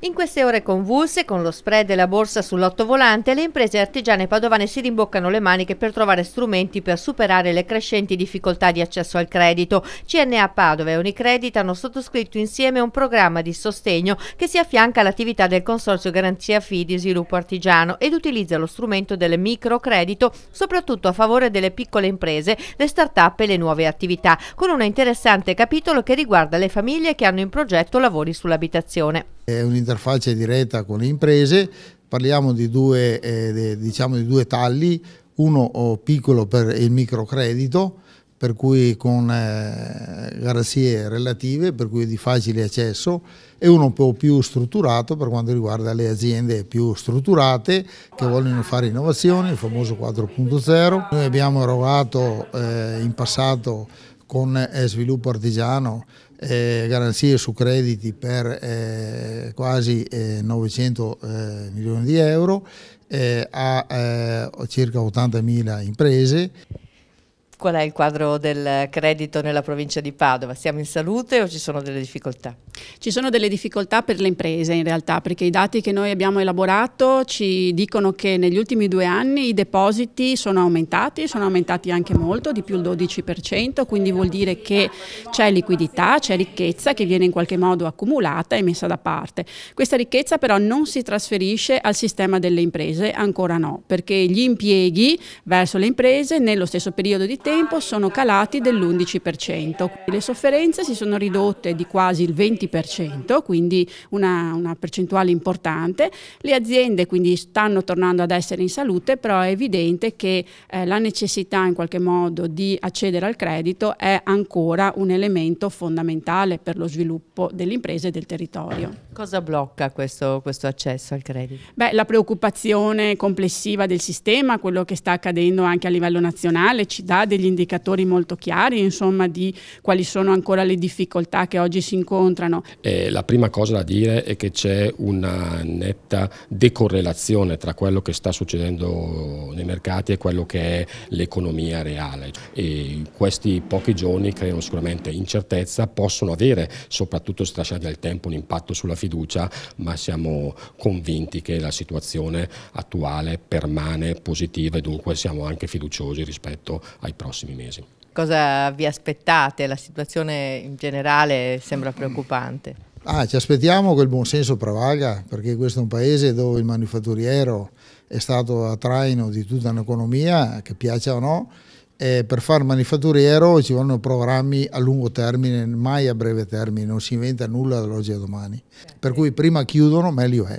In queste ore convulse, con lo spread della borsa sull'otto volante, le imprese artigiane padovane si rimboccano le maniche per trovare strumenti per superare le crescenti difficoltà di accesso al credito. CNA Padova e Unicredit hanno sottoscritto insieme un programma di sostegno che si affianca all'attività del Consorzio Garanzia Fidi Sviluppo Artigiano ed utilizza lo strumento del microcredito soprattutto a favore delle piccole imprese, le start-up e le nuove attività, con un interessante capitolo che riguarda le famiglie che hanno in progetto lavori sull'abitazione è un'interfaccia diretta con le imprese, parliamo di due, eh, diciamo di due tagli, uno oh, piccolo per il microcredito, per cui con eh, garanzie relative, per cui di facile accesso, e uno un po' più strutturato per quanto riguarda le aziende più strutturate che vogliono fare innovazione, il famoso 4.0. Noi abbiamo erogato eh, in passato con eh, sviluppo artigiano, eh, garanzie su crediti per eh, quasi 900 eh, milioni di euro a circa 80 mila imprese. Qual è il quadro del credito nella provincia di Padova? Siamo in salute o ci sono delle difficoltà? Ci sono delle difficoltà per le imprese in realtà, perché i dati che noi abbiamo elaborato ci dicono che negli ultimi due anni i depositi sono aumentati, sono aumentati anche molto, di più il 12%, quindi vuol dire che c'è liquidità, c'è ricchezza che viene in qualche modo accumulata e messa da parte. Questa ricchezza però non si trasferisce al sistema delle imprese, ancora no, perché gli impieghi verso le imprese nello stesso periodo di tempo sono calati dell'11%. Le sofferenze si sono ridotte di quasi il 20% 20%, quindi una, una percentuale importante. Le aziende quindi stanno tornando ad essere in salute, però è evidente che eh, la necessità in qualche modo di accedere al credito è ancora un elemento fondamentale per lo sviluppo dell'impresa e del territorio. Cosa blocca questo, questo accesso al credito? Beh, la preoccupazione complessiva del sistema, quello che sta accadendo anche a livello nazionale, ci dà degli indicatori molto chiari, insomma, di quali sono ancora le difficoltà che oggi si incontrano eh, la prima cosa da dire è che c'è una netta decorrelazione tra quello che sta succedendo nei mercati e quello che è l'economia reale. E questi pochi giorni creano sicuramente incertezza, possono avere, soprattutto se lasciati del tempo, un impatto sulla fiducia, ma siamo convinti che la situazione attuale permane positiva e dunque siamo anche fiduciosi rispetto ai prossimi mesi. Cosa vi aspettate? La situazione in generale sembra preoccupante. Ah, ci aspettiamo che il buon senso prevalga, perché questo è un paese dove il manifatturiero è stato a traino di tutta un'economia, che piaccia o no, e per far manifatturiero ci vogliono programmi a lungo termine, mai a breve termine, non si inventa nulla dall'oggi al domani. Per cui prima chiudono meglio è.